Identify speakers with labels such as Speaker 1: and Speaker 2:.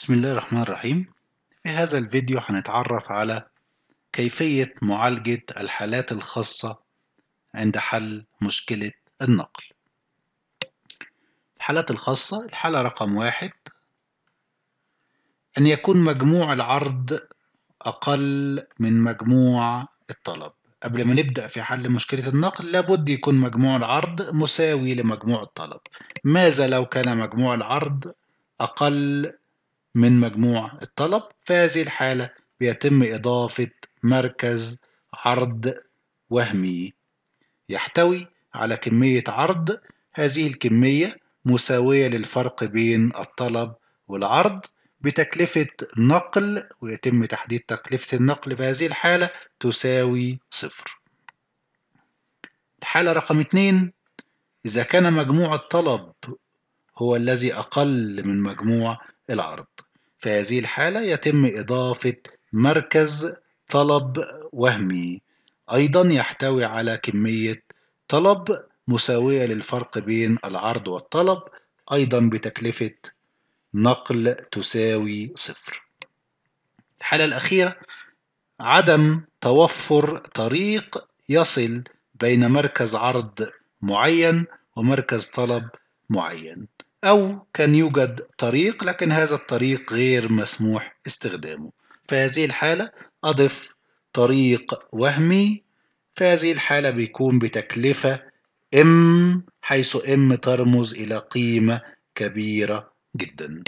Speaker 1: بسم الله الرحمن الرحيم في هذا الفيديو هنتعرف على كيفية معالجة الحالات الخاصة عند حل مشكلة النقل الحالات الخاصة الحالة رقم واحد أن يكون مجموع العرض أقل من مجموع الطلب قبل ما نبدأ في حل مشكلة النقل لابد يكون مجموع العرض مساوي لمجموع الطلب ماذا لو كان مجموع العرض أقل من مجموع الطلب في هذه الحالة بيتم إضافة مركز عرض وهمي يحتوي على كمية عرض هذه الكمية مساوية للفرق بين الطلب والعرض بتكلفة نقل ويتم تحديد تكلفة النقل في هذه الحالة تساوي صفر الحالة رقم اتنين إذا كان مجموع الطلب هو الذي أقل من مجموع العرض في هذه الحالة يتم إضافة مركز طلب وهمي أيضا يحتوي على كمية طلب مساوية للفرق بين العرض والطلب أيضا بتكلفة نقل تساوي صفر الحالة الأخيرة عدم توفر طريق يصل بين مركز عرض معين ومركز طلب معين أو كان يوجد طريق لكن هذا الطريق غير مسموح استخدامه في هذه الحالة أضف طريق وهمي في هذه الحالة بيكون بتكلفة M حيث M ترمز إلى قيمة كبيرة جدا